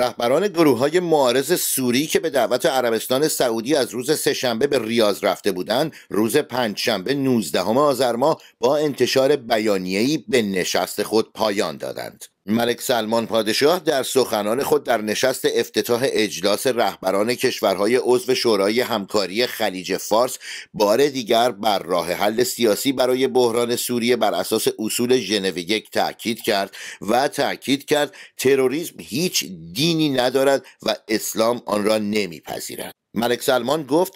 رهبران گروه های معارض سوری که به دعوت عربستان سعودی از روز سهشنبه به ریاض رفته بودند روز پنجشنبه 19 آذر ماه با انتشار بیانیه‌ای به نشست خود پایان دادند ملک سلمان پادشاه در سخنان خود در نشست افتتاح اجلاس رهبران کشورهای عضو شورای همکاری خلیج فارس بار دیگر بر راه حل سیاسی برای بحران سوریه بر اساس اصول ژنو یک تاکید کرد و تاکید کرد تروریسم هیچ دینی ندارد و اسلام آن را نمیپذیرد ملک سلمان گفت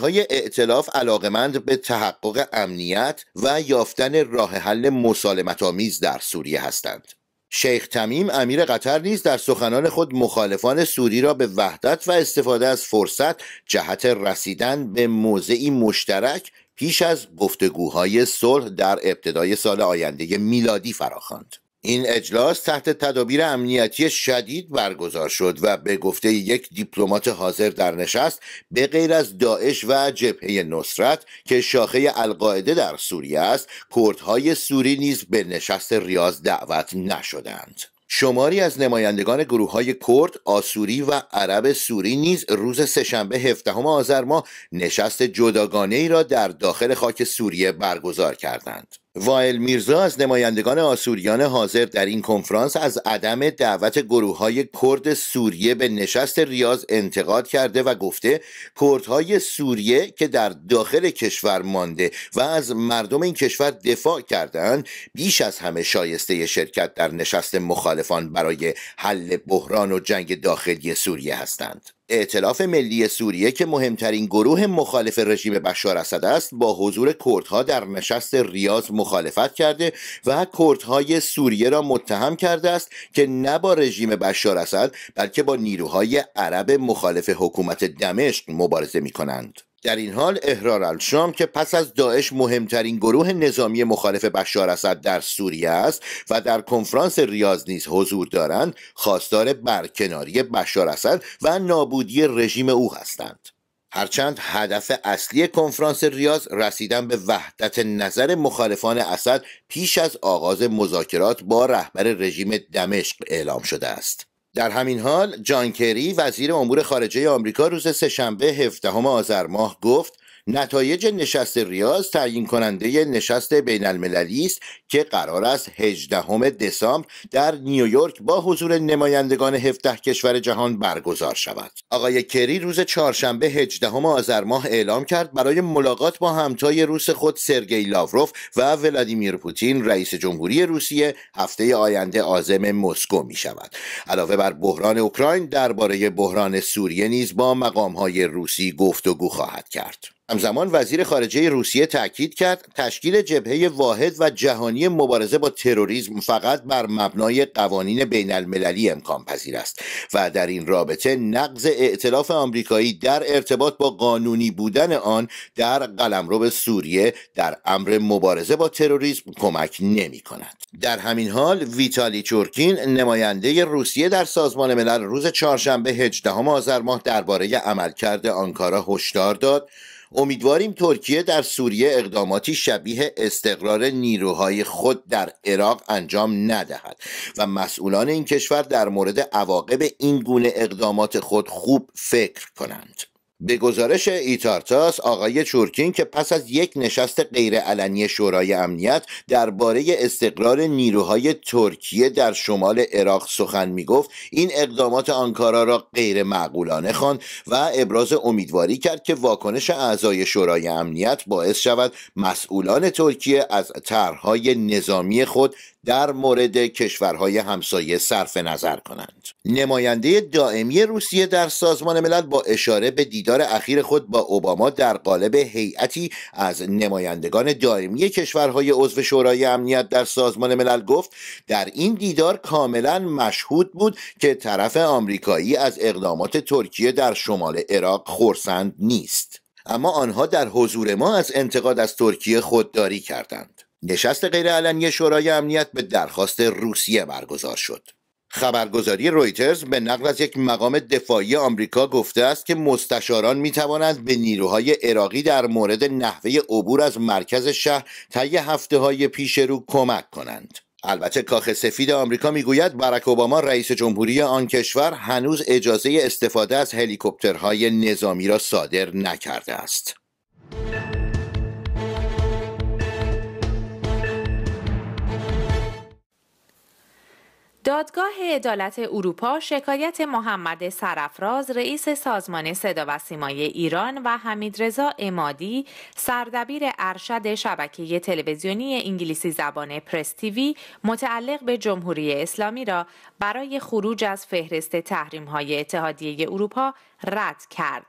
های ائتلاف علاقمند به تحقق امنیت و یافتن راه حل مسالمت‌آمیز در سوریه هستند. شیخ تمیم امیر قطر نیز در سخنان خود مخالفان سوری را به وحدت و استفاده از فرصت جهت رسیدن به موضعی مشترک پیش از گفتگوهای صلح در ابتدای سال آینده میلادی فراخواند. این اجلاس تحت تدابیر امنیتی شدید برگزار شد و به گفته یک دیپلمات حاضر در نشست به غیر از داعش و جبهه نصرت که شاخه القاعده در سوریه است کردهای سوری نیز به نشست ریاض دعوت نشدند شماری از نمایندگان گروه های کرد، آسوری و عرب سوری نیز روز سهشنبه 17 آذر ماه نشست جداگانه ای را در داخل خاک سوریه برگزار کردند. وایل میرزا از نمایندگان آسوریان حاضر در این کنفرانس از عدم دعوت گروه های کرد سوریه به نشست ریاض انتقاد کرده و گفته کردهای سوریه که در داخل کشور مانده و از مردم این کشور دفاع کردند بیش از همه شایسته شرکت در نشست مخالفان برای حل بحران و جنگ داخلی سوریه هستند اعتلاف ملی سوریه که مهمترین گروه مخالف رژیم بشار اسد است با حضور کردها در نشست ریاض مخالفت کرده و کردهای سوریه را متهم کرده است که نه با رژیم بشار اسد بلکه با نیروهای عرب مخالف حکومت دمشق مبارزه می کنند. در این حال احرار الشام که پس از داعش مهمترین گروه نظامی مخالف بشار اسد در سوریه است و در کنفرانس ریاض نیز حضور دارند خواستار برکناری بشار اسد و نابودی رژیم او هستند هرچند هدف اصلی کنفرانس ریاض رسیدن به وحدت نظر مخالفان اسد پیش از آغاز مذاکرات با رهبر رژیم دمشق اعلام شده است در همین حال جان کری وزیر امور خارجه آمریکا روز سهشنبه 17 آذر ماه گفت نتایج نشست ریاض تعیین کننده نشست بین المللی است که قرار است 18 دسامبر در نیویورک با حضور نمایندگان 17 کشور جهان برگزار شود. آقای کری روز چهارشنبه 18 آذر ماه اعلام کرد برای ملاقات با همتای روس خود سرگئی لاوروف و ولادیمیر پوتین رئیس جمهوری روسیه هفته آینده عازم مسکو می شود. علاوه بر بحران اوکراین درباره بحران سوریه نیز با مقام های روسی گفتگو خواهد کرد. همزمان وزیر خارجه روسیه تاکید کرد تشکیل جبهه واحد و جهانی مبارزه با تروریسم فقط بر مبنای قوانین بین المللی امکان پذیر است و در این رابطه نقض ائتلاف آمریکایی در ارتباط با قانونی بودن آن در قلمرو سوریه در امر مبارزه با تروریسم کمک نمی کند. در همین حال ویتالی چورکین نماینده روسیه در سازمان ملل روز چهارشنبه 18 آذر ماه درباره عملکرد آنکارا هشدار داد امیدواریم ترکیه در سوریه اقداماتی شبیه استقرار نیروهای خود در عراق انجام ندهد و مسئولان این کشور در مورد عواقب این گونه اقدامات خود خوب فکر کنند به گزارش ایتارتاس آقای چورکین که پس از یک نشست غیرعلنی شورای امنیت درباره استقرار نیروهای ترکیه در شمال عراق سخن گفت این اقدامات آنکارا را غیر معقولانه خواند و ابراز امیدواری کرد که واکنش اعضای شورای امنیت باعث شود مسئولان ترکیه از طرحهای نظامی خود در مورد کشورهای همسایه صرف نظر کنند نماینده دائمی روسیه در سازمان ملل با اشاره به دیدار اخیر خود با اوباما در قالب هیئتی از نمایندگان دائمی کشورهای عضو شورای امنیت در سازمان ملل گفت در این دیدار کاملا مشهود بود که طرف آمریکایی از اقدامات ترکیه در شمال عراق خورسند نیست اما آنها در حضور ما از انتقاد از ترکیه خودداری کردند نشست غیرعلنی شورای امنیت به درخواست روسیه برگزار شد خبرگزاری رویترز به نقل از یک مقام دفاعی آمریکا گفته است که مستشاران می توانند به نیروهای عراقی در مورد نحوه عبور از مرکز شهر طی هفته های پیش رو کمک کنند. البته کاخ سفید آمریکا میگوید برک اوباما رئیس جمهوری آن کشور هنوز اجازه استفاده از هلیکوپترهای نظامی را صادر نکرده است. دادگاه عدالت اروپا شکایت محمد سرفراز رئیس سازمان صدا و سیمای ایران و حمید رضا امادی سردبیر ارشد شبکه تلویزیونی انگلیسی زبان پرس تیوی متعلق به جمهوری اسلامی را برای خروج از فهرست تحریم های اتحادیه اروپا رد کرد.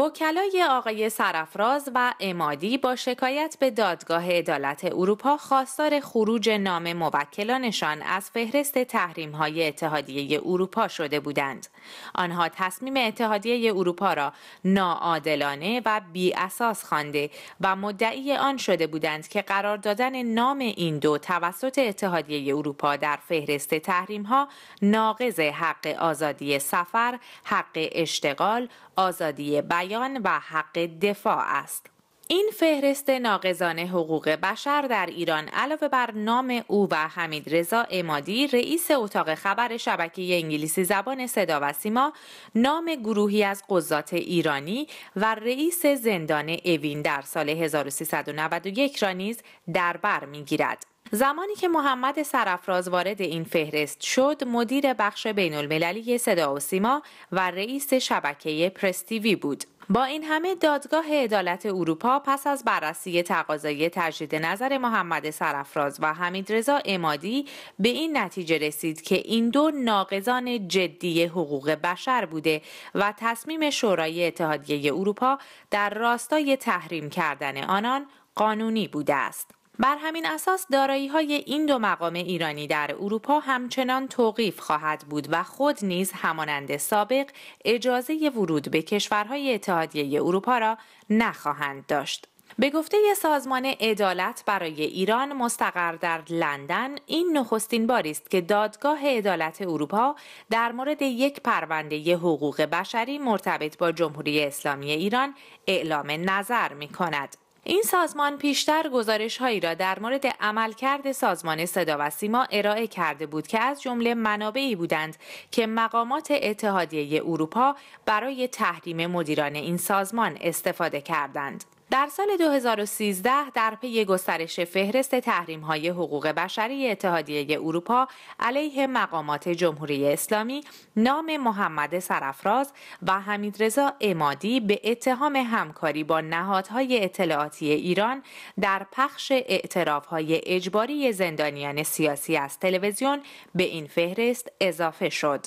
وکلای آقای سرفراز و امادی با شکایت به دادگاه عدالت اروپا خواستار خروج نام موکلانشان از فهرست تحریم های اتحادیه اروپا شده بودند. آنها تصمیم اتحادیه اروپا را ناعادلانه و بی اساس خوانده و مدعی آن شده بودند که قرار دادن نام این دو توسط اتحادیه اروپا در فهرست تحریم ها ناقض حق آزادی سفر، حق اشتغال، آزادی بیان بیان و حق دفاع است. این فهرست ناقضان حقوق بشر در ایران علاوه بر نام او و حمید رضا امادی رئیس اتاق خبر شبکه انگلیسی زبان صدا و سیما نام گروهی از قضات ایرانی و رئیس زندان اوین در سال 1391 را نیز در بر میگیرد. زمانی که محمد سرفراز وارد این فهرست شد مدیر بخش بین المللی صدا و سیما و رئیس شبکه پرستیوی بود با این همه دادگاه عدالت اروپا پس از بررسی تقاضای تجدید نظر محمد سرفراز و حمید رضا امادی به این نتیجه رسید که این دو ناقضان جدی حقوق بشر بوده و تصمیم شورای اتحادیه اروپا در راستای تحریم کردن آنان قانونی بوده است. بر همین اساس دارایی های این دو مقام ایرانی در اروپا همچنان توقیف خواهد بود و خود نیز همانند سابق اجازه ورود به کشورهای اتحادیه اروپا را نخواهند داشت. به گفته سازمان عدالت برای ایران مستقر در لندن این نخستین باری است که دادگاه عدالت اروپا در مورد یک پرونده ی حقوق بشری مرتبط با جمهوری اسلامی ایران اعلام نظر می کند. این سازمان پیشتر گزارش هایی را در مورد عملکرد سازمان صدا و سیما ارائه کرده بود که از جمله منابعی بودند که مقامات اتحادیه اروپا برای تحریم مدیران این سازمان استفاده کردند. در سال 2013 در پی گسترش فهرست تحریم های حقوق بشری اتحادیه اروپا علیه مقامات جمهوری اسلامی نام محمد سرفراز و حمیدرضا امادی به اتهام همکاری با نهادهای اطلاعاتی ایران در پخش اعتراف های اجباری زندانیان سیاسی از تلویزیون به این فهرست اضافه شد.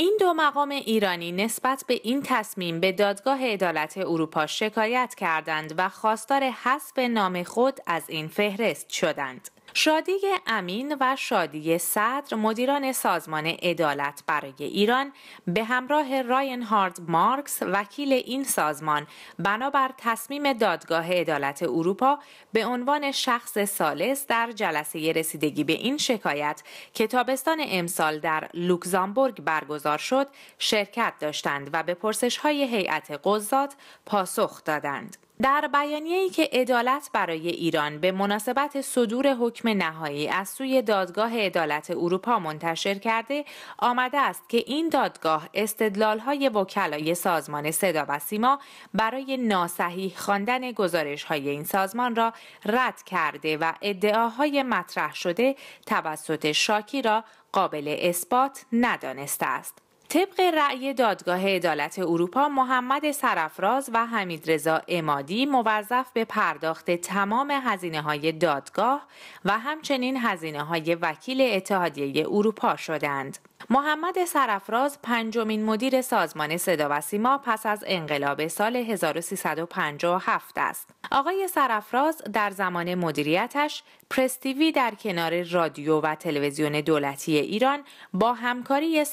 این دو مقام ایرانی نسبت به این تصمیم به دادگاه عدالت اروپا شکایت کردند و خواستار حذف نام خود از این فهرست شدند. شادی امین و شادی صدر مدیران سازمان عدالت برای ایران به همراه راین هارد مارکس وکیل این سازمان بنابر تصمیم دادگاه عدالت اروپا به عنوان شخص سالس در جلسه رسیدگی به این شکایت که تابستان امسال در لوکزامبورگ برگزار شد شرکت داشتند و به پرسش های هیئت قضات پاسخ دادند. در ای که عدالت برای ایران به مناسبت صدور حکم نهایی از سوی دادگاه عدالت اروپا منتشر کرده آمده است که این دادگاه استدلال‌های وکلای سازمان صدا و سیما برای ناصحیح خواندن گزارش‌های این سازمان را رد کرده و ادعاهای مطرح شده توسط شاکی را قابل اثبات ندانسته است. طبق رأی دادگاه عدالت اروپا محمد سرفراز و رضا امادی موظف به پرداخت تمام هزینه های دادگاه و همچنین هزینه های وکیل اتحادیه اروپا شدند. محمد سرفراز پنجمین مدیر سازمان صدا و سیما پس از انقلاب سال 1357 است. آقای سرفراز در زمان مدیریتش پرستیوی در کنار رادیو و تلویزیون دولتی ایران با همکاری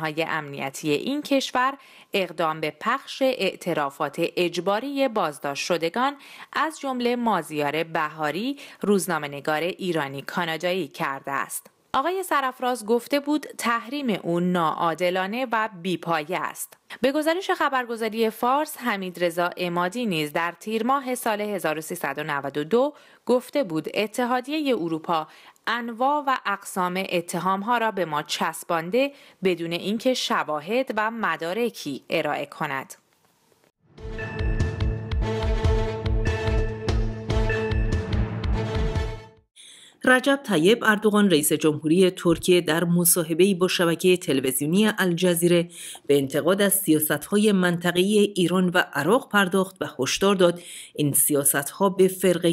های امنیتی این کشور اقدام به پخش اعترافات اجباری بازداشت شدگان از جمله مازیار بهاری روزنامهنگار ایرانی کانادایی کرده است. آقای سرفراز گفته بود تحریم او ناعادلانه و بیپایه است. به گزارش خبرگزاری فارس حمید رضا امادی نیز در تیر ماه سال 1392 گفته بود اتحادیه اروپا انواع و اقسام اتهام ها را به ما چسبانده بدون اینکه شواهد و مدارکی ارائه کند. رجب طیب اردوغان رئیس جمهوری ترکیه در مصاحبه‌ای با شبکه تلویزیونی الجزیره به انتقاد از سیاست‌های منطقه‌ای ایران و عراق پرداخت و هشدار داد این سیاست‌ها به فرقه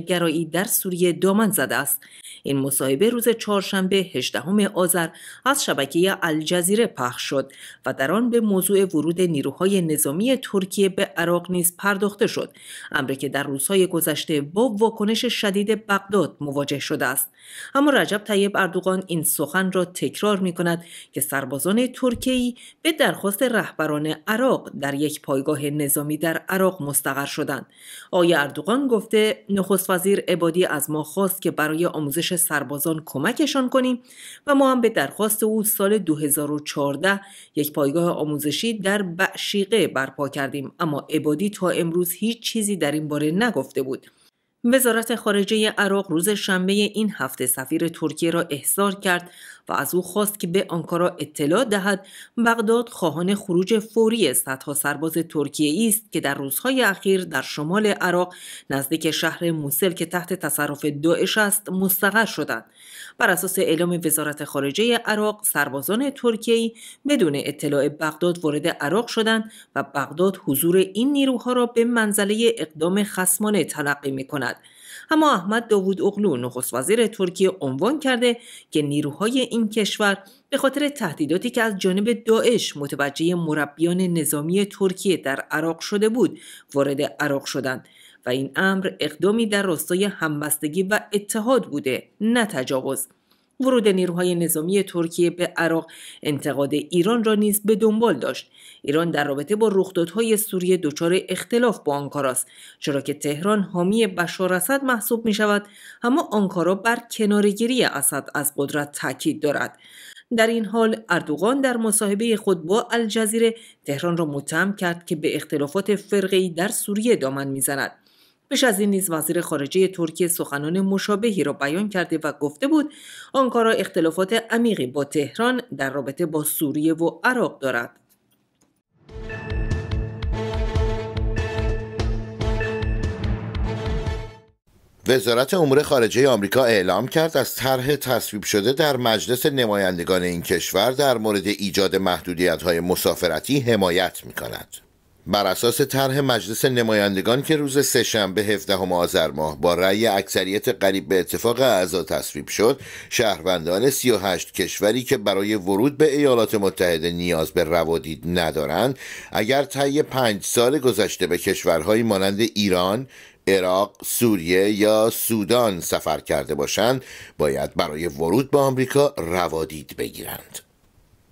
در سوریه دامن زده است این مصاحبه روز چهارشنبه 18 آذر از شبکه الجزیره پخش شد و در آن به موضوع ورود نیروهای نظامی ترکیه به عراق نیز پرداخته شد امری که در روزهای گذشته با واکنش شدید بغداد مواجه شده است اما رجب طیب اردوغان این سخن را تکرار می کند که سربازان ترکیه به درخواست رهبران عراق در یک پایگاه نظامی در عراق مستقر شدند آقای اردوغان گفته نخست وزیر عبادی از ما خواست که برای آموزش سربازان کمکشان کنیم و ما هم به درخواست او سال 2014 یک پایگاه آموزشی در بعشیقه برپا کردیم اما عبادی تا امروز هیچ چیزی در این باره نگفته بود وزارت خارجه عراق روز شنبه این هفته سفیر ترکیه را احضار کرد و از او خواست که به آنکارا اطلاع دهد بغداد خواهان خروج فوری صدها سرباز ترکیه است که در روزهای اخیر در شمال عراق نزدیک شهر موسل که تحت تصرف داعش است مستقر شدند بر اساس اعلام وزارت خارجه عراق سربازان ای بدون اطلاع بغداد وارد عراق شدند و بغداد حضور این نیروها را به منزله اقدام خسمانه تلقی می کند. اما احمد داوود اغلو نخست وزیر ترکیه عنوان کرده که نیروهای این کشور به خاطر تهدیداتی که از جانب داعش متوجه مربیان نظامی ترکیه در عراق شده بود وارد عراق شدند و این امر اقدامی در راستای همبستگی و اتحاد بوده نه تجاوز ورود نیروهای نظامی ترکیه به عراق انتقاد ایران را نیز به دنبال داشت ایران در رابطه با رخدادهای سوریه دچار اختلاف با آنکارا است چرا که تهران حامی بشار اسد محسوب می شود اما آنکارا بر کنارگیری اسد از قدرت تاکید دارد در این حال اردوغان در مصاحبه خود با الجزیره تهران را متهم کرد که به اختلافات فرقی در سوریه دامن میزند پیش از این نیز وزیر خارجه ترکیه سخنان مشابهی را بیان کرده و گفته بود آنکارا اختلافات عمیقی با تهران در رابطه با سوریه و عراق دارد وزارت امور خارجه آمریکا اعلام کرد از طرح تصویب شده در مجلس نمایندگان این کشور در مورد ایجاد محدودیت های مسافرتی حمایت می بر اساس طرح مجلس نمایندگان که روز سهشنبه 17 آذر ماه با رأی اکثریت قریب به اتفاق اعضا تصویب شد شهروندان 38 کشوری که برای ورود به ایالات متحده نیاز به روادید ندارند اگر طی پنج سال گذشته به کشورهایی مانند ایران عراق، سوریه یا سودان سفر کرده باشند باید برای ورود به آمریکا روادید بگیرند.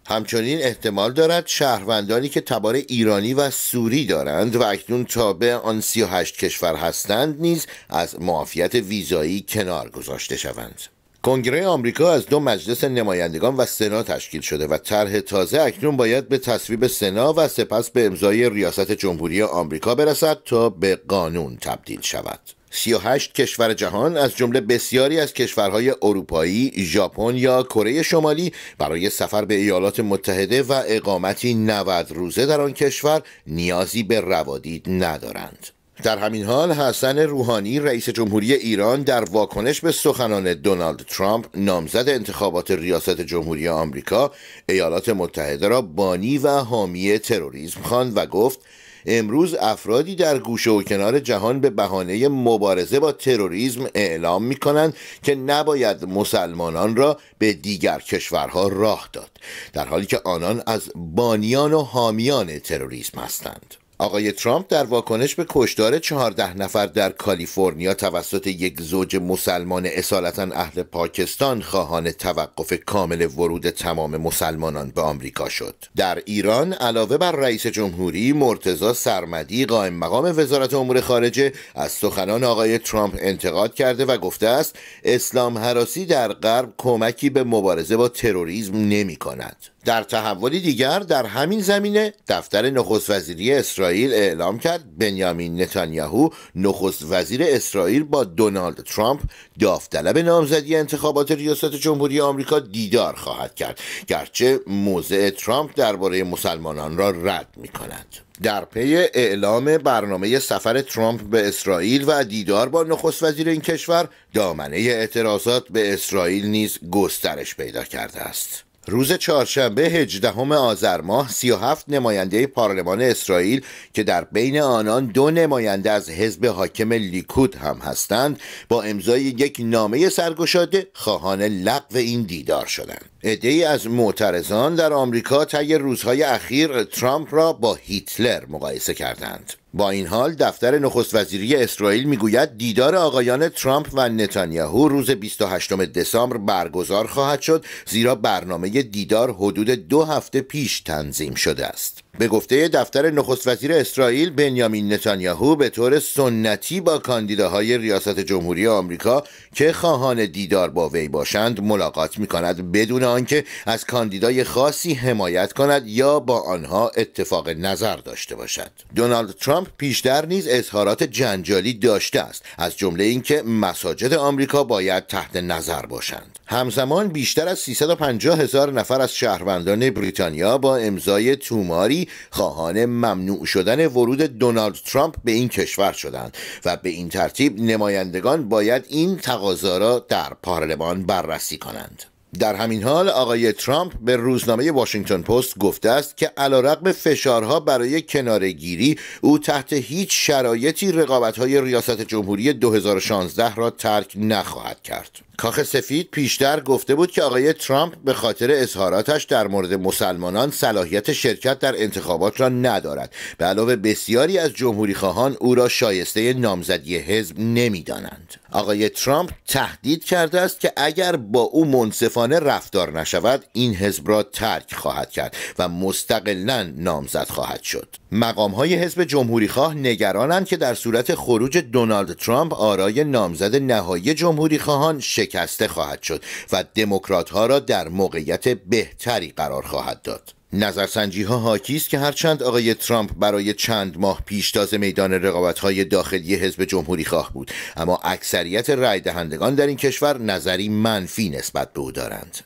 همچنین احتمال دارد شهروندانی که تبار ایرانی و سوری دارند و اکنون تابع آن 38 کشور هستند نیز از معافیت ویزایی کنار گذاشته شوند. کنگره آمریکا از دو مجلس نمایندگان و سنا تشکیل شده و طرح تازه اکنون باید به تصویب سنا و سپس به امضای ریاست جمهوری آمریکا برسد تا به قانون تبدیل شود. 38 کشور جهان از جمله بسیاری از کشورهای اروپایی، ژاپن یا کره شمالی برای سفر به ایالات متحده و اقامتی 90 روزه در آن کشور نیازی به روادید ندارند. در همین حال حسن روحانی رئیس جمهوری ایران در واکنش به سخنان دونالد ترامپ نامزد انتخابات ریاست جمهوری آمریکا ایالات متحده را بانی و حامی تروریسم خواند و گفت امروز افرادی در گوشه و کنار جهان به بهانه مبارزه با تروریسم اعلام می کنند که نباید مسلمانان را به دیگر کشورها راه داد در حالی که آنان از بانیان و حامیان تروریسم هستند آقای ترامپ در واکنش به کشدار چهارده نفر در کالیفرنیا توسط یک زوج مسلمان اصالتا اهل پاکستان خواهان توقف کامل ورود تمام مسلمانان به آمریکا شد در ایران علاوه بر رئیس جمهوری مرتضی سرمدی قائم مقام وزارت امور خارجه از سخنان آقای ترامپ انتقاد کرده و گفته است اسلام حراسی در غرب کمکی به مبارزه با تروریسم نمی کند در تحولی دیگر در همین زمینه دفتر نخست وزیری اسرائیل اعلام کرد بنیامین نتانیاهو نخست وزیر اسرائیل با دونالد ترامپ داوطلب نامزدی انتخابات ریاست جمهوری آمریکا دیدار خواهد کرد گرچه موضع ترامپ درباره مسلمانان را رد می کند. در پی اعلام برنامه سفر ترامپ به اسرائیل و دیدار با نخست وزیر این کشور دامنه اعتراضات به اسرائیل نیز گسترش پیدا کرده است روز چهارشنبه هجدهم آذر ماه 37 نماینده پارلمان اسرائیل که در بین آنان دو نماینده از حزب حاکم لیکود هم هستند با امضای یک نامه سرگشاده خواهان لغو این دیدار شدند ای از معترضان در آمریکا طی روزهای اخیر ترامپ را با هیتلر مقایسه کردند با این حال دفتر نخست وزیری اسرائیل میگوید دیدار آقایان ترامپ و نتانیاهو روز 28 دسامبر برگزار خواهد شد زیرا برنامه دیدار حدود دو هفته پیش تنظیم شده است به گفته دفتر نخست وزیر اسرائیل بنیامین نتانیاهو به طور سنتی با کاندیداهای ریاست جمهوری آمریکا که خواهان دیدار با وی باشند ملاقات می کند بدون آنکه از کاندیدای خاصی حمایت کند یا با آنها اتفاق نظر داشته باشد دونالد ترامپ ترامپ پیشتر نیز اظهارات جنجالی داشته است از جمله اینکه مساجد آمریکا باید تحت نظر باشند همزمان بیشتر از 350 هزار نفر از شهروندان بریتانیا با امضای توماری خواهان ممنوع شدن ورود دونالد ترامپ به این کشور شدند و به این ترتیب نمایندگان باید این تقاضا را در پارلمان بررسی کنند در همین حال آقای ترامپ به روزنامه واشنگتن پست گفته است که علیرغم فشارها برای کنارگیری او تحت هیچ شرایطی رقابت‌های ریاست جمهوری 2016 را ترک نخواهد کرد. کاخ سفید پیشتر گفته بود که آقای ترامپ به خاطر اظهاراتش در مورد مسلمانان صلاحیت شرکت در انتخابات را ندارد به علاوه بسیاری از جمهوری خواهان او را شایسته نامزدی حزب نمیدانند آقای ترامپ تهدید کرده است که اگر با او منصفانه رفتار نشود این حزب را ترک خواهد کرد و مستقلا نامزد خواهد شد مقام های حزب جمهوری خواه نگرانند که در صورت خروج دونالد ترامپ آرای نامزد نهایی جمهوری خواهان شکسته خواهد شد و دموکرات ها را در موقعیت بهتری قرار خواهد داد نظرسنجی ها حاکی است که هرچند آقای ترامپ برای چند ماه پیشتاز میدان رقابت های داخلی حزب جمهوری خواه بود اما اکثریت رای دهندگان در این کشور نظری منفی نسبت به او دارند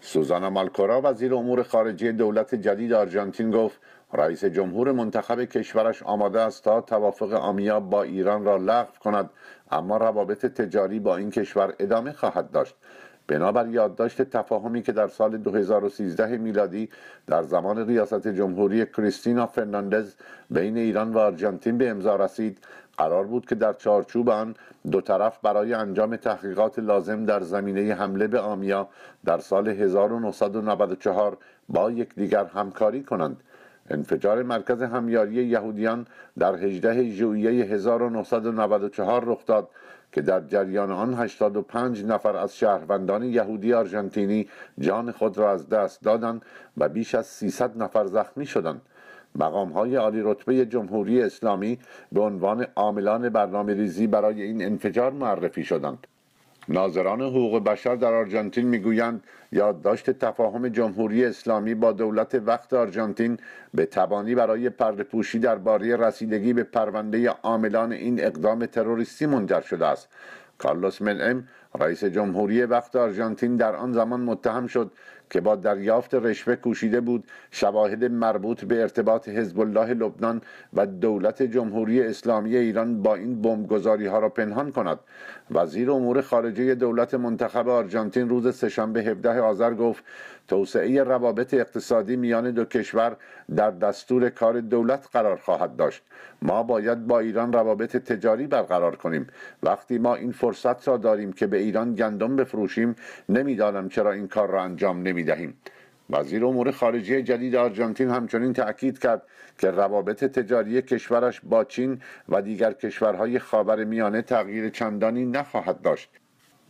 سوزانا مالکورا وزیر امور خارجه دولت جدید آرژانتین گفت رئیس جمهور منتخب کشورش آماده است تا توافق آمیا با ایران را لغو کند اما روابط تجاری با این کشور ادامه خواهد داشت بنابر یادداشت تفاهمی که در سال 2013 میلادی در زمان ریاست جمهوری کریستینا فرناندز بین ایران و آرژانتین به امضا رسید قرار بود که در چارچوب آن دو طرف برای انجام تحقیقات لازم در زمینه حمله به آمیا در سال 1994 با یکدیگر همکاری کنند انفجار مرکز همیاری یهودیان در 18 ژوئیه 1994 رخ داد که در جریان آن 85 نفر از شهروندان یهودی آرژانتینی جان خود را از دست دادند و بیش از 300 نفر زخمی شدند. مقام های عالی رتبه جمهوری اسلامی به عنوان عاملان برنامه ریزی برای این انفجار معرفی شدند. ناظران حقوق بشر در آرژانتین میگویند یادداشت تفاهم جمهوری اسلامی با دولت وقت آرژانتین به تبانی برای پردهپوشی درباره رسیدگی به پرونده عاملان این اقدام تروریستی منجر شده است کارلوس منعم رئیس جمهوری وقت آرژانتین در آن زمان متهم شد که با دریافت رشوه کوشیده بود شواهد مربوط به ارتباط حزب الله لبنان و دولت جمهوری اسلامی ایران با این بمبگذاری ها را پنهان کند وزیر امور خارجه دولت منتخب آرژانتین روز سهشنبه 17 آذر گفت توسعه روابط اقتصادی میان دو کشور در دستور کار دولت قرار خواهد داشت ما باید با ایران روابط تجاری برقرار کنیم وقتی ما این فرصت را داریم که به ایران گندم بفروشیم نمیدانم چرا این کار را انجام نمیدهیم وزیر امور خارجه جدید آرژانتین همچنین تأکید کرد که روابط تجاری کشورش با چین و دیگر کشورهای خاور میانه تغییر چندانی نخواهد داشت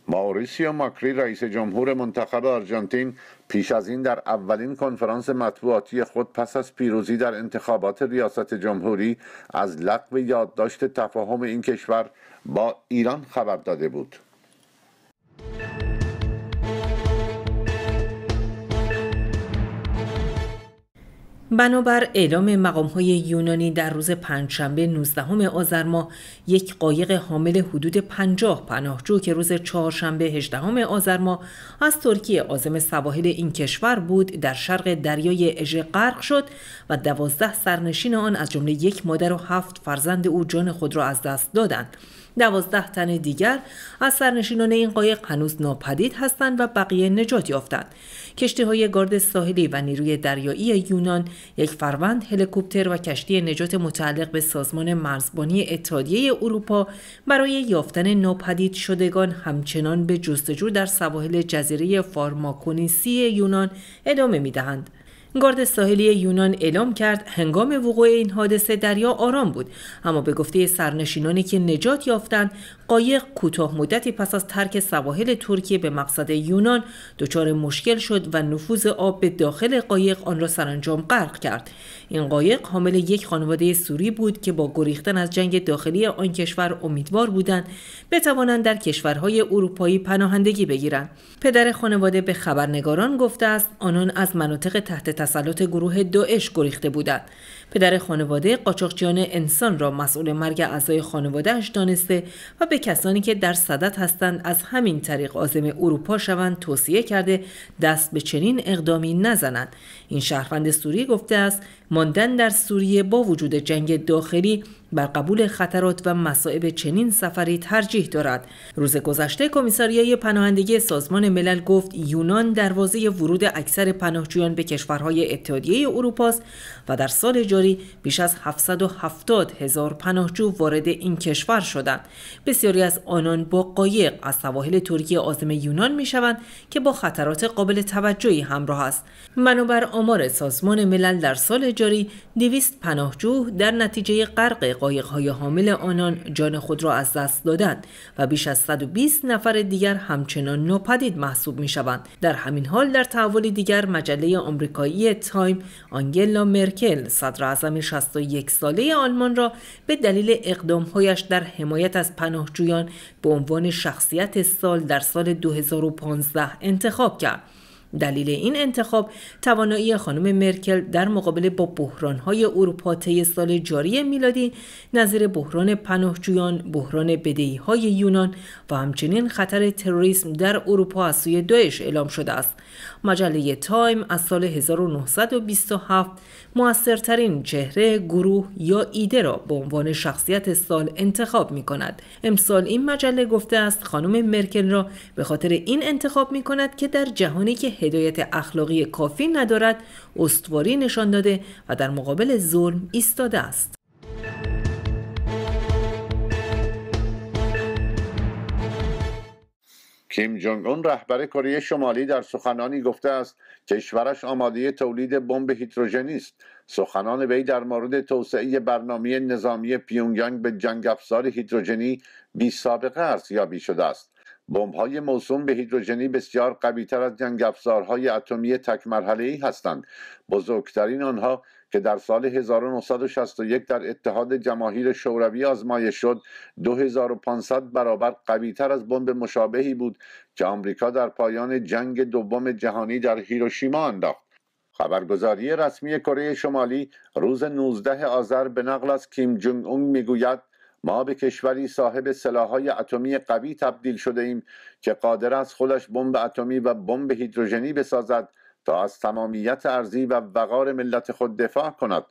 ماوریسیو ماکری رئیس جمهور منتخب آرژانتین پیش از این در اولین کنفرانس مطبوعاتی خود پس از پیروزی در انتخابات ریاست جمهوری از لغو یادداشت تفاهم این کشور با ایران خبر داده بود بنابر اعلام مقام های یونانی در روز پنجشنبه 19 آذر ماه یک قایق حامل حدود 50 پناهجو که روز چهارشنبه 18 آذر ماه از ترکیه عازم سواحل این کشور بود در شرق دریای اژه غرق شد و 12 سرنشین آن از جمله یک مادر و هفت فرزند او جان خود را از دست دادند دوازده تن دیگر از سرنشینان این قایق هنوز ناپدید هستند و بقیه نجات یافتند کشتی های گارد ساحلی و نیروی دریایی یونان یک فروند هلیکوپتر و کشتی نجات متعلق به سازمان مرزبانی اتحادیه اروپا برای یافتن ناپدید شدگان همچنان به جستجو در سواحل جزیره فارماکونیسی یونان ادامه میدهند. گارد ساحلی یونان اعلام کرد هنگام وقوع این حادثه دریا آرام بود اما به گفته سرنشینانی که نجات یافتند قایق کوتاه مدتی پس از ترک سواحل ترکیه به مقصد یونان دچار مشکل شد و نفوذ آب به داخل قایق آن را سرانجام غرق کرد این قایق حامل یک خانواده سوری بود که با گریختن از جنگ داخلی آن کشور امیدوار بودند بتوانند در کشورهای اروپایی پناهندگی بگیرند پدر خانواده به خبرنگاران گفته است آنان از مناطق تحت تسلط گروه داعش گریخته بودند پدر خانواده قاچاقچیان انسان را مسئول مرگ اعضای خانوادهش دانسته و به کسانی که در صدت هستند از همین طریق آزم اروپا شوند توصیه کرده دست به چنین اقدامی نزنند این شهروند سوری گفته است ماندن در سوریه با وجود جنگ داخلی بر قبول خطرات و مصائب چنین سفری ترجیح دارد روز گذشته کمیساریای پناهندگی سازمان ملل گفت یونان دروازه ورود اکثر پناهجویان به کشورهای اتحادیه اروپا است و در سال جاری بیش از 770 هزار پناهجو وارد این کشور شدند بسیاری از آنان با قایق از سواحل ترکیه عازم یونان میشوند که با خطرات قابل توجهی همراه است بر آمار سازمان ملل در سال تجاری 200 پناهجو در نتیجه غرق های حامل آنان جان خود را از دست دادند و بیش از 120 نفر دیگر همچنان ناپدید محسوب می‌شوند. در همین حال در تحول دیگر مجله آمریکایی تایم آنگلا مرکل صدر اعظم 61 ساله آلمان را به دلیل اقدامهایش در حمایت از پناهجویان به عنوان شخصیت سال در سال 2015 انتخاب کرد. دلیل این انتخاب توانایی خانم مرکل در مقابله با بحرانهای اروپا طی سال جاری میلادی نظیر بحران پناهجویان بحران های یونان و همچنین خطر تروریسم در اروپا از سوی داعش اعلام شده است مجله تایم از سال 1927 موثرترین چهره گروه یا ایده را به عنوان شخصیت سال انتخاب می کند امسال این مجله گفته است خانم مرکل را به خاطر این انتخاب می کند که در جهانی که هدایت اخلاقی کافی ندارد استواری نشان داده و در مقابل ظلم ایستاده است کیم جونگ اون رهبر کره شمالی در سخنانی گفته است کشورش آماده تولید بمب هیدروژنی است سخنان وی در مورد توسعه برنامه نظامی پیونگیانگ به جنگ افزار هیدروژنی بی سابقه ارزیابی شده است های موسوم به هیدروژنی بسیار قویتر از جنگ افزارهای اتمی تک ای هستند بزرگترین آنها که در سال 1961 در اتحاد جماهیر شوروی آزمایش شد 2500 برابر قویتر از بمب مشابهی بود که آمریکا در پایان جنگ دوم جهانی در هیروشیما انداخت خبرگزاری رسمی کره شمالی روز 19 آذر به نقل از کیم جونگ اون میگوید ما به کشوری صاحب سلاحهای اتمی قوی تبدیل شده ایم که قادر است خودش بمب اتمی و بمب هیدروژنی بسازد تا از تمامیت ارزی و وقار ملت خود دفاع کند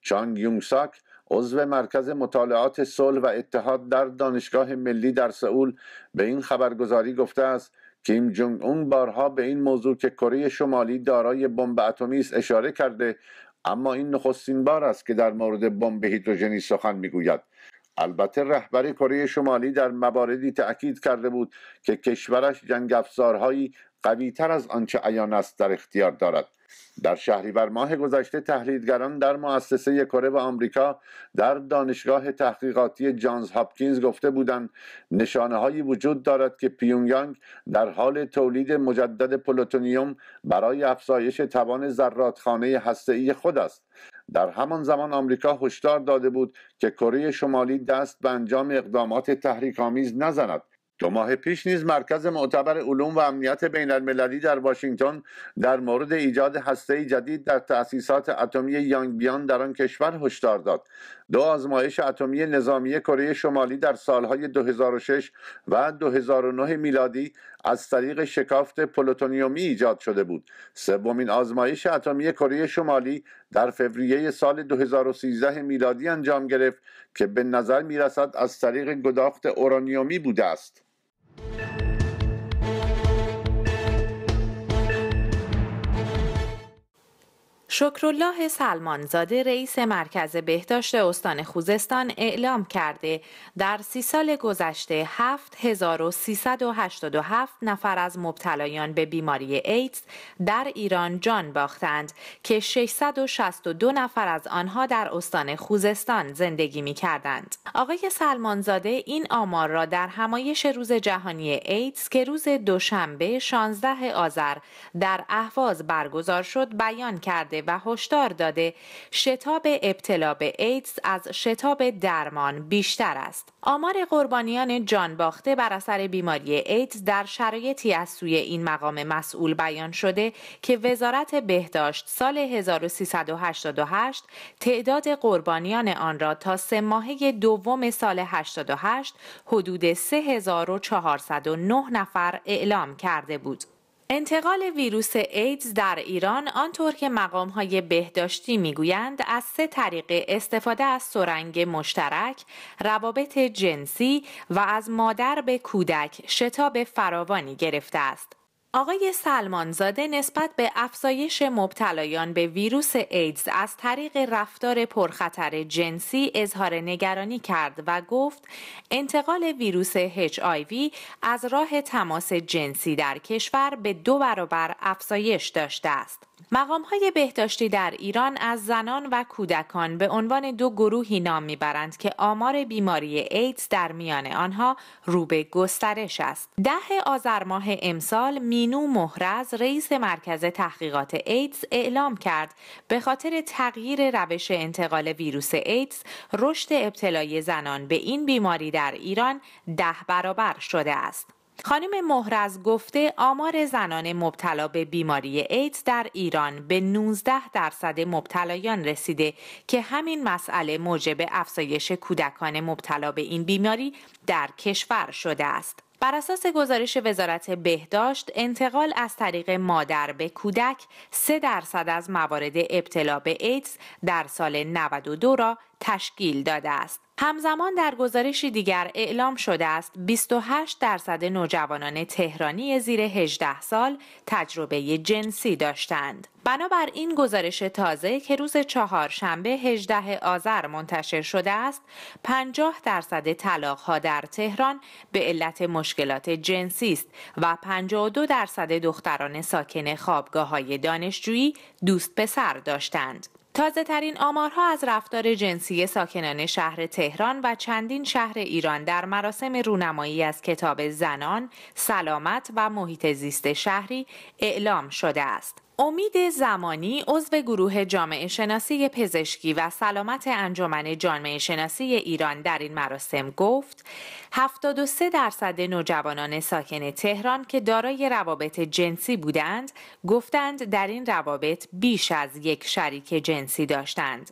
چانگ یونگساک عضو مرکز مطالعات صلح و اتحاد در دانشگاه ملی در سئول به این خبرگزاری گفته است کیم جونگ اون بارها به این موضوع که کره شمالی دارای بمب اتمی است اشاره کرده اما این نخستین بار است که در مورد بمب هیدروژنی سخن میگوید البته رهبر کره شمالی در مواردی تأکید کرده بود که کشورش جنگ افزارهایی تر از آنچه عیان است در اختیار دارد در شهریور ماه گذشته تحلیلگران در مؤسسه کره و آمریکا در دانشگاه تحقیقاتی جانز هاپکینز گفته بودند نشانه هایی وجود دارد که پیونگیانگ در حال تولید مجدد پلوتونیوم برای افزایش توان ذراتخانه ای خود است در همان زمان آمریکا هشدار داده بود که کره شمالی دست به انجام اقدامات آمیز نزند دو ماه پیش نیز مرکز معتبر علوم و امنیت بین المللی در واشنگتن در مورد ایجاد هسته جدید در تأسیسات اتمی یانگ بیان در آن کشور هشدار داد دو آزمایش اتمی نظامی کره شمالی در سالهای 2006 و 2009 میلادی از طریق شکافت پلوتونیومی ایجاد شده بود سومین آزمایش اتمی کره شمالی در فوریه سال 2013 میلادی انجام گرفت که به نظر میرسد از طریق گداخت اورانیومی بوده است Yeah. شکرالله سلمانزاده رئیس مرکز بهداشت استان خوزستان اعلام کرده در سی سال گذشته 7387 نفر از مبتلایان به بیماری ایدز در ایران جان باختند که 662 نفر از آنها در استان خوزستان زندگی می کردند. آقای سلمانزاده این آمار را در همایش روز جهانی ایدز که روز دوشنبه 16 آذر در اهواز برگزار شد بیان کرده و هشدار داده شتاب ابتلا به ایدز از شتاب درمان بیشتر است. آمار قربانیان جان باخته بر اثر بیماری ایدز در شرایطی از سوی این مقام مسئول بیان شده که وزارت بهداشت سال 1388 تعداد قربانیان آن را تا سه ماهه دوم سال 88 حدود 3409 نفر اعلام کرده بود. انتقال ویروس ایدز در ایران آنطور که مقام های بهداشتی میگویند از سه طریق استفاده از سرنگ مشترک، روابط جنسی و از مادر به کودک شتاب فراوانی گرفته است. آقای سلمانزاده نسبت به افزایش مبتلایان به ویروس ایدز از طریق رفتار پرخطر جنسی اظهار نگرانی کرد و گفت انتقال ویروس وی از راه تماس جنسی در کشور به دو برابر افزایش داشته است. مقام های بهداشتی در ایران از زنان و کودکان به عنوان دو گروهی نام میبرند که آمار بیماری ایدز در میان آنها رو به گسترش است. ده آذر ماه امسال مینو مهرز رئیس مرکز تحقیقات ایدز اعلام کرد به خاطر تغییر روش انتقال ویروس ایدز رشد ابتلای زنان به این بیماری در ایران ده برابر شده است. خانم مهرز گفته آمار زنان مبتلا به بیماری ایدز در ایران به 19 درصد مبتلایان رسیده که همین مسئله موجب افزایش کودکان مبتلا به این بیماری در کشور شده است. بر اساس گزارش وزارت بهداشت انتقال از طریق مادر به کودک 3 درصد از موارد ابتلا به ایدز در سال 92 را تشکیل داده است. همزمان در گزارشی دیگر اعلام شده است 28 درصد نوجوانان تهرانی زیر 18 سال تجربه جنسی داشتند. بنابر این گزارش تازه که روز چهارشنبه 18 آذر منتشر شده است، 50 درصد طلاقها در تهران به علت مشکلات جنسی است و 52 درصد دختران ساکن خوابگاه های دانشجویی دوست پسر داشتند. تازه ترین آمارها از رفتار جنسی ساکنان شهر تهران و چندین شهر ایران در مراسم رونمایی از کتاب زنان، سلامت و محیط زیست شهری اعلام شده است. امید زمانی عضو گروه جامعه شناسی پزشکی و سلامت انجمن جامعه شناسی ایران در این مراسم گفت 73 درصد نوجوانان ساکن تهران که دارای روابط جنسی بودند گفتند در این روابط بیش از یک شریک جنسی داشتند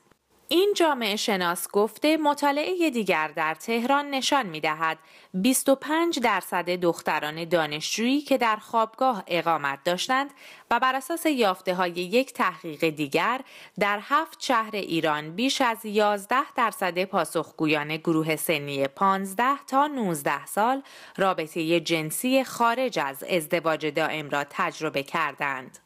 این جامعه شناس گفته مطالعه دیگر در تهران نشان می دهد 25 درصد دختران دانشجویی که در خوابگاه اقامت داشتند و بر اساس یافته های یک تحقیق دیگر در هفت شهر ایران بیش از 11 درصد پاسخگویان گروه سنی 15 تا 19 سال رابطه جنسی خارج از ازدواج دائم را تجربه کردند.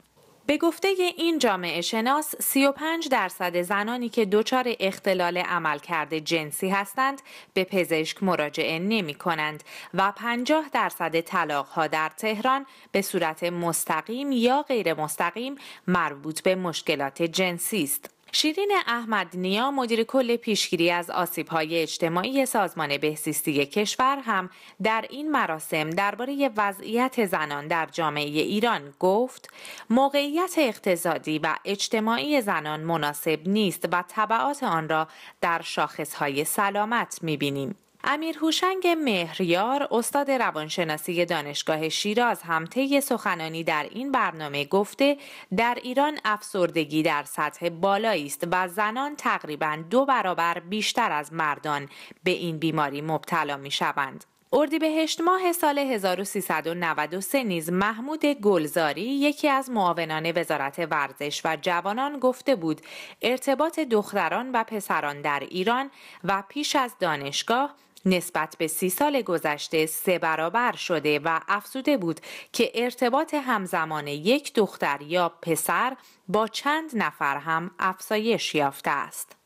به گفته این جامعه شناس 35 درصد زنانی که دچار اختلال عملکرد جنسی هستند به پزشک مراجعه نمی کنند و 50 درصد طلاق ها در تهران به صورت مستقیم یا غیر مستقیم مربوط به مشکلات جنسی است. شیرین احمد نیا مدیر کل پیشگیری از آسیب های اجتماعی سازمان بهزیستی کشور هم در این مراسم درباره وضعیت زنان در جامعه ایران گفت موقعیت اقتصادی و اجتماعی زنان مناسب نیست و طبعات آن را در شاخص های سلامت می بینیم. امیر هوشنگ مهریار استاد روانشناسی دانشگاه شیراز هم طی سخنانی در این برنامه گفته در ایران افسردگی در سطح بالایی است و زنان تقریبا دو برابر بیشتر از مردان به این بیماری مبتلا می شوند. اردیبهشت ماه سال 1393 نیز محمود گلزاری یکی از معاونان وزارت ورزش و جوانان گفته بود ارتباط دختران و پسران در ایران و پیش از دانشگاه نسبت به سی سال گذشته سه برابر شده و افزوده بود که ارتباط همزمان یک دختر یا پسر با چند نفر هم افزایش یافته است.